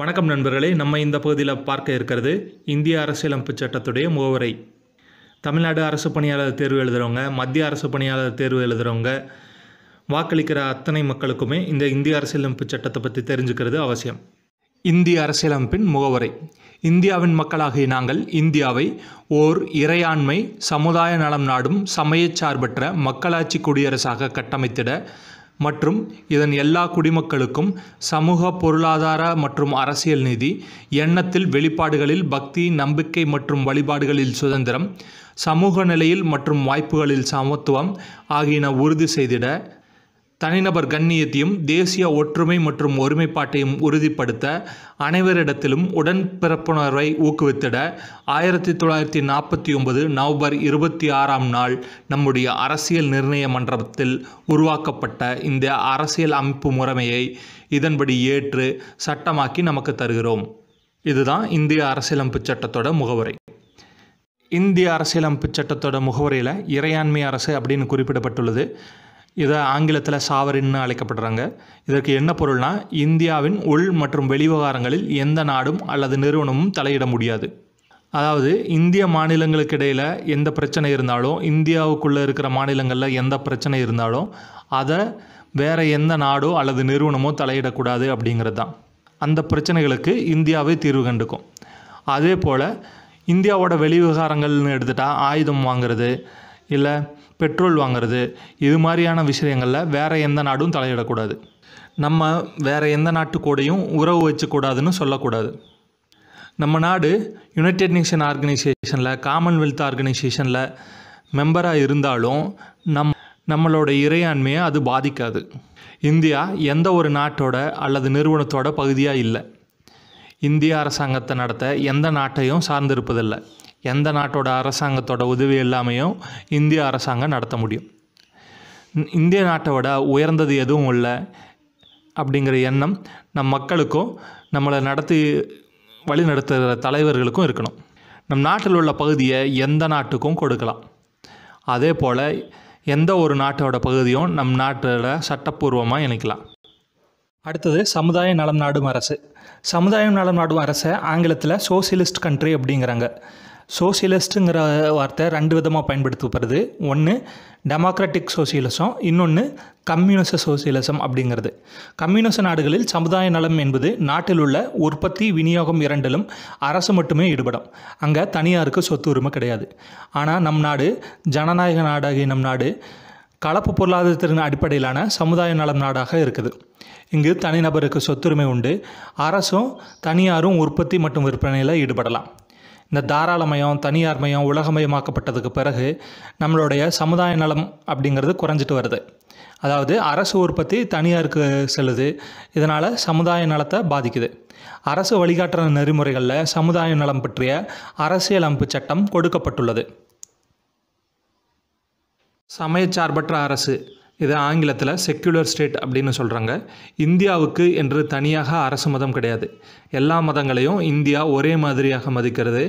வணக்கம் நண்பர்களே நம்ம இந்த பகுதியில் பார்க்க இருக்கிறது இந்திய அரசியலமைப்பு சட்டத்துடைய முகவரை தமிழ்நாடு அரசு பணியாளர் தேர்வு எழுதுகிறவங்க மத்திய அரசு பணியாளர் தேர்வு எழுதுகிறவங்க வாக்களிக்கிற அத்தனை மக்களுக்குமே இந்த இந்திய அரசியலமைப்பு சட்டத்தை பற்றி தெரிஞ்சுக்கிறது அவசியம் இந்திய அரசியலமைப்பின் முகவரை இந்தியாவின் மக்களாகிய நாங்கள் இந்தியாவை ஓர் இறையாண்மை சமுதாய நலம் நாடும் சமயச்சார்பற்ற மக்களாட்சி குடியரசாக கட்டமைத்திட மற்றும் இதன் எல்லா குடிமக்களுக்கும் சமூக பொருளாதார மற்றும் அரசியல் நீதி எண்ணத்தில் வெளிப்பாடுகளில் பக்தி நம்பிக்கை மற்றும் வழிபாடுகளில் சுதந்திரம் சமூக நிலையில் மற்றும் வாய்ப்புகளில் சமத்துவம் ஆகியன உறுதி செய்திட தனிநபர் கண்ணியத்தையும் தேசிய ஒற்றுமை மற்றும் ஒருமைப்பாட்டையும் உறுதிப்படுத்த அனைவரிடத்திலும் உடன்பிறப்புணர்வை ஊக்குவித்திட ஆயிரத்தி தொள்ளாயிரத்தி நாற்பத்தி ஒன்பது நவம்பர் இருபத்தி ஆறாம் நாள் நம்முடைய அரசியல் நிர்ணய மன்றத்தில் உருவாக்கப்பட்ட இந்த அரசியல் அமைப்பு முறைமையை இதன்படி ஏற்று சட்டமாக்கி நமக்கு தருகிறோம் இதுதான் இந்திய அரசியலமைப்பு சட்டத்தோட முகவரை இந்திய அரசியலமைப்பு சட்டத்தோட முகவரியில் இறையாண்மை அரசு அப்படின்னு குறிப்பிடப்பட்டுள்ளது இதை ஆங்கிலத்தில் சாவரின்னு அழைக்கப்படுறாங்க இதற்கு என்ன பொருள்னா இந்தியாவின் உள் மற்றும் வெளிவிவகாரங்களில் எந்த நாடும் அல்லது நிறுவனமும் தலையிட முடியாது அதாவது இந்திய மாநிலங்களுக்கு இடையில் எந்த பிரச்சனை இருந்தாலும் இந்தியாவுக்குள்ளே இருக்கிற மாநிலங்களில் எந்த பிரச்சனை இருந்தாலும் அதை வேறு எந்த நாடோ அல்லது நிறுவனமோ தலையிடக்கூடாது அப்படிங்கிறது தான் அந்த பிரச்சனைகளுக்கு இந்தியாவே தீர்வு கண்டுக்கும் அதே போல் இந்தியாவோட வெளிவிவகாரங்கள்னு எடுத்துட்டால் ஆயுதம் வாங்கிறது இல்லை பெட்ரோல் வாங்குறது இது மாதிரியான விஷயங்களில் வேறு எந்த நாடும் தலையிடக்கூடாது நம்ம வேறு எந்த நாட்டுக்கூடையும் உறவு வச்சுக்கூடாதுன்னு சொல்லக்கூடாது நம்ம நாடு யுனைடெட் நேஷன் ஆர்கனைசேஷனில் காமன்வெல்த் ஆர்கனைசேஷனில் மெம்பராக இருந்தாலும் நம் நம்மளோட இறையாண்மையை அது பாதிக்காது இந்தியா எந்த ஒரு நாட்டோட அல்லது நிறுவனத்தோட பகுதியாக இல்லை இந்திய அரசாங்கத்தை நடத்த எந்த நாட்டையும் சார்ந்திருப்பதில்லை எந்த நாட்டோட அரசாங்கத்தோட உதவி இல்லாமையும் இந்திய அரசாங்கம் நடத்த முடியும் இந்திய நாட்டோட உயர்ந்தது எதுவும் இல்லை அப்படிங்கிற எண்ணம் நம் மக்களுக்கும் நம்மளை நடத்தி வழிநடத்துகிற தலைவர்களுக்கும் இருக்கணும் நம் நாட்டில் உள்ள பகுதியை எந்த நாட்டுக்கும் கொடுக்கலாம் அதே போல் எந்த ஒரு நாட்டோட பகுதியும் நம் நாட்டில் சட்டப்பூர்வமாக இணைக்கலாம் அடுத்தது சமுதாய நலம் நாடும் அரசு சமுதாயம் நலம் நாடும் அரசை ஆங்கிலத்தில் சோசியலிஸ்ட் கண்ட்ரி அப்படிங்கிறாங்க சோசியலிஸ்ட்டுங்கிற வார்த்தை ரெண்டு விதமாக பயன்படுத்தப்படுறது ஒன்று டெமோக்ராட்டிக் சோசியலிசம் இன்னொன்று கம்யூனிச சோசியலிசம் அப்படிங்கிறது கம்யூனிச நாடுகளில் சமுதாய நலம் என்பது நாட்டில் உள்ள உற்பத்தி விநியோகம் இரண்டிலும் அரசு மட்டுமே ஈடுபடும் அங்கே தனியாருக்கு சொத்து உரிமை கிடையாது ஆனால் நம் நாடு ஜனநாயக நாடாகிய நம் நாடு கலப்பு பொருளாதாரத்தின் அடிப்படையிலான சமுதாய நலம் நாடாக இருக்குது இங்கு தனிநபருக்கு சொத்துரிமை உண்டு அரசும் தனியாரும் உற்பத்தி மற்றும் விற்பனையில் ஈடுபடலாம் இந்த தாராளமயம் தனியார்மயம் உலகமயமாக்கப்பட்டதுக்கு பிறகு நம்மளுடைய சமுதாய நலம் அப்படிங்கிறது குறைஞ்சிட்டு வருது அதாவது அரசு உற்பத்தி தனியாருக்கு செல்லுது இதனால் சமுதாய நலத்தை பாதிக்குது அரசு வழிகாட்டுற நெறிமுறைகளில் சமுதாய நலம் பற்றிய அரசியலமைப்பு சட்டம் கொடுக்கப்பட்டுள்ளது சமயச்சார்பற்ற அரசு இது ஆங்கிலத்தில் செக்குலர் ஸ்டேட் அப்படின்னு சொல்கிறாங்க இந்தியாவுக்கு என்று தனியாக அரசு மதம் கிடையாது எல்லா மதங்களையும் இந்தியா ஒரே மாதிரியாக மதிக்கிறது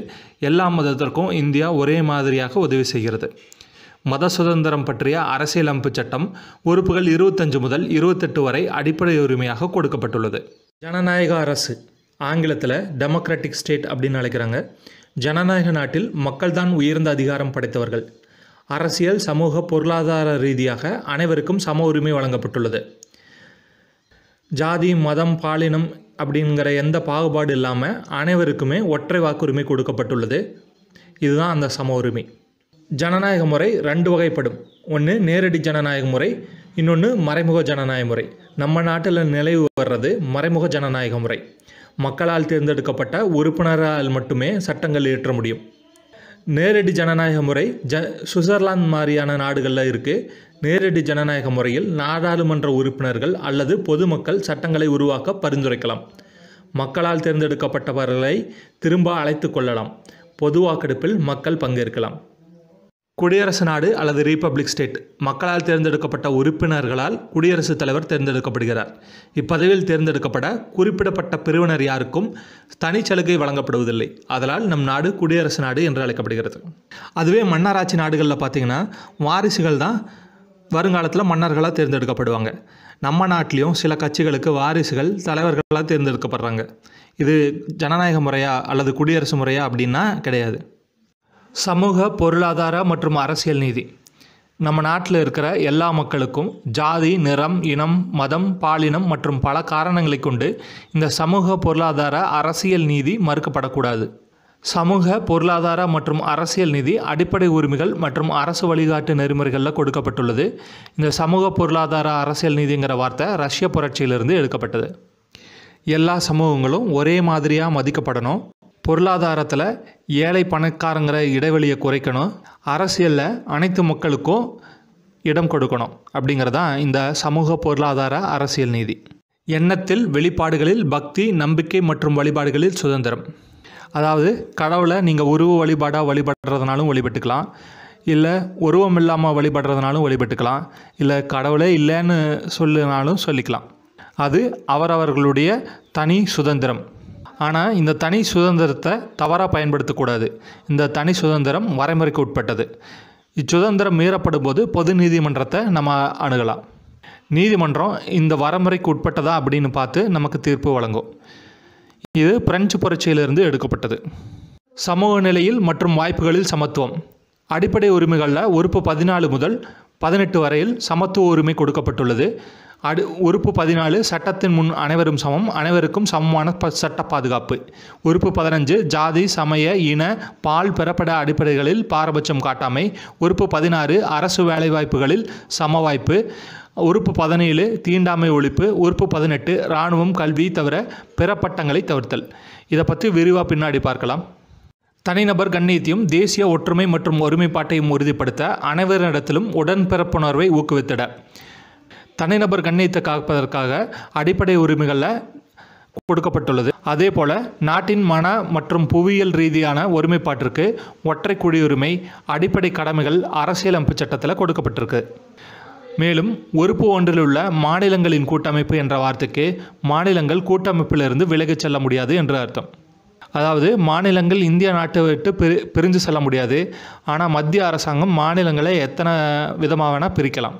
எல்லா மதத்திற்கும் இந்தியா ஒரே மாதிரியாக உதவி செய்கிறது மத சுதந்திரம் பற்றிய அரசியலமைப்பு சட்டம் உறுப்புகள் இருபத்தஞ்சு முதல் இருபத்தெட்டு வரை அடிப்படை உரிமையாக கொடுக்கப்பட்டுள்ளது ஜனநாயக அரசு ஆங்கிலத்தில் டெமோக்ராட்டிக் ஸ்டேட் அப்படின்னு அழைக்கிறாங்க ஜனநாயக நாட்டில் மக்கள்தான் உயர்ந்த அதிகாரம் படைத்தவர்கள் அரசியல் சமூக பொருளாதார ரீதியாக அனைவருக்கும் சம உரிமை வழங்கப்பட்டுள்ளது ஜாதி மதம் பாலினம் அப்படிங்கிற எந்த பாகுபாடு இல்லாமல் அனைவருக்குமே ஒற்றை வாக்குரிமை கொடுக்கப்பட்டுள்ளது இதுதான் அந்த சம உரிமை ஜனநாயக முறை ரெண்டு வகைப்படும் ஒன்று நேரடி ஜனநாயக முறை இன்னொன்று மறைமுக ஜனநாயக முறை நம்ம நாட்டில் நிலைவு வர்றது மறைமுக ஜனநாயக முறை மக்களால் தேர்ந்தெடுக்கப்பட்ட உறுப்பினரால் மட்டுமே சட்டங்கள் இயற்ற முடியும் நேரடி ஜனநாயக முறை ஜ சுவிட்சர்லாந்து மாதிரியான நாடுகளில் இருக்குது நேரடி ஜனநாயக முறையில் நாடாளுமன்ற உறுப்பினர்கள் அல்லது பொதுமக்கள் சட்டங்களை உருவாக்க பரிந்துரைக்கலாம் மக்களால் தேர்ந்தெடுக்கப்பட்டவர்களை திரும்ப அழைத்து கொள்ளலாம் பொது வாக்கெடுப்பில் மக்கள் பங்கேற்கலாம் குடியரசு நாடு அல்லது ரீபப்ளிக் ஸ்டேட் மக்களால் தேர்ந்தெடுக்கப்பட்ட உறுப்பினர்களால் குடியரசுத் தலைவர் தேர்ந்தெடுக்கப்படுகிறார் இப்பதவியில் தேர்ந்தெடுக்கப்பட குறிப்பிடப்பட்ட பிரிவினர் யாருக்கும் தனிச்சலுகை வழங்கப்படுவதில்லை அதனால் நம் நாடு குடியரசு நாடு என்று அழைக்கப்படுகிறது அதுவே மன்னராட்சி நாடுகளில் பார்த்திங்கன்னா வாரிசுகள் தான் வருங்காலத்தில் மன்னர்களாக தேர்ந்தெடுக்கப்படுவாங்க நம்ம நாட்டிலையும் சில கட்சிகளுக்கு வாரிசுகள் தலைவர்களாக தேர்ந்தெடுக்கப்படுறாங்க இது ஜனநாயக முறையா அல்லது குடியரசு முறையா அப்படின்னா கிடையாது சமூக பொருளாதார மற்றும் அரசியல் நீதி நம்ம நாட்டில் இருக்கிற எல்லா மக்களுக்கும் ஜாதி நிறம் இனம் மதம் பாலினம் மற்றும் பல காரணங்களை கொண்டு இந்த சமூக பொருளாதார அரசியல் நீதி மறுக்கப்படக்கூடாது சமூக பொருளாதார மற்றும் அரசியல் நிதி அடிப்படை உரிமைகள் மற்றும் அரசு வழிகாட்டு நெறிமுறைகளில் கொடுக்கப்பட்டுள்ளது இந்த சமூக பொருளாதார அரசியல் நீதிங்கிற வார்த்தை ரஷ்ய புரட்சியிலிருந்து எடுக்கப்பட்டது எல்லா சமூகங்களும் ஒரே மாதிரியாக மதிக்கப்படணும் பொருளாதாரத்தில் ஏழை பணக்காரங்கிற இடைவெளியை குறைக்கணும் அரசியலில் அனைத்து மக்களுக்கும் இடம் கொடுக்கணும் அப்படிங்கிறதான் இந்த சமூக பொருளாதார அரசியல் நீதி எண்ணத்தில் வெளிப்பாடுகளில் பக்தி நம்பிக்கை மற்றும் வழிபாடுகளில் சுதந்திரம் அதாவது கடவுளை நீங்கள் உருவ வழிபாடாக வழிபடுறதுனாலும் வழிபட்டுக்கலாம் இல்லை உருவம் இல்லாமல் வழிபடுறதுனாலும் வழிபட்டுக்கலாம் இல்லை கடவுளே இல்லைன்னு சொல்லுனாலும் சொல்லிக்கலாம் அது அவரவர்களுடைய தனி சுதந்திரம் ஆனால் இந்த தனி சுதந்திரத்தை தவறாக பயன்படுத்தக்கூடாது இந்த தனி சுதந்திரம் வரைமுறைக்கு உட்பட்டது இச்சுதந்திரம் மீறப்படும் போது பொது நீதிமன்றத்தை நம்ம அணுகலாம் நீதிமன்றம் இந்த வரைமுறைக்கு உட்பட்டதா அப்படின்னு பார்த்து நமக்கு தீர்ப்பு வழங்கும் இது பிரெஞ்சு புரட்சியிலிருந்து எடுக்கப்பட்டது சமூக நிலையில் மற்றும் வாய்ப்புகளில் சமத்துவம் அடிப்படை உரிமைகளில் உறுப்பு பதினாலு முதல் பதினெட்டு வரையில் சமத்துவ உரிமை கொடுக்கப்பட்டுள்ளது அடு உறுப்பு பதினாலு சட்டத்தின் முன் அனைவரும் சமம் அனைவருக்கும் சமமான ப சட்ட பாதுகாப்பு உறுப்பு பதினஞ்சு ஜாதி சமய இன பால் பெறப்பட அடிப்படைகளில் பாரபட்சம் காட்டாமை உறுப்பு பதினாறு அரசு வேலைவாய்ப்புகளில் சம வாய்ப்பு உறுப்பு பதினேழு தீண்டாமை ஒழிப்பு உறுப்பு பதினெட்டு இராணுவம் கல்வி தவிர பிற பட்டங்களை தவிர்த்தல் இதை பற்றி விரிவாக பின்னாடி பார்க்கலாம் தனிநபர் கண்ணியத்தையும் தேசிய ஒற்றுமை மற்றும் ஒருமைப்பாட்டையும் உறுதிப்படுத்த அனைவரிடத்திலும் உடன்பிறப்புணர்வை ஊக்குவித்திட தனிநபர் கண்ணியத்தை காப்பதற்காக அடிப்படை உரிமைகளில் கொடுக்கப்பட்டுள்ளது அதே போல நாட்டின் மன மற்றும் புவியியல் ரீதியான ஒருமைப்பாட்டிற்கு ஒற்றை குடியுரிமை அடிப்படை கடமைகள் அரசியலமைப்பு சட்டத்தில் கொடுக்கப்பட்டிருக்கு மேலும் உறுப்பு ஒன்றில் உள்ள மாநிலங்களின் கூட்டமைப்பு என்ற வார்த்தைக்கு மாநிலங்கள் கூட்டமைப்பிலிருந்து விலகிச் செல்ல முடியாது என்று அர்த்தம் அதாவது மாநிலங்கள் இந்திய நாட்டை விட்டு பிரி பிரிஞ்சு செல்ல முடியாது ஆனால் மத்திய அரசாங்கம் மாநிலங்களை எத்தனை விதமாக வேணால் பிரிக்கலாம்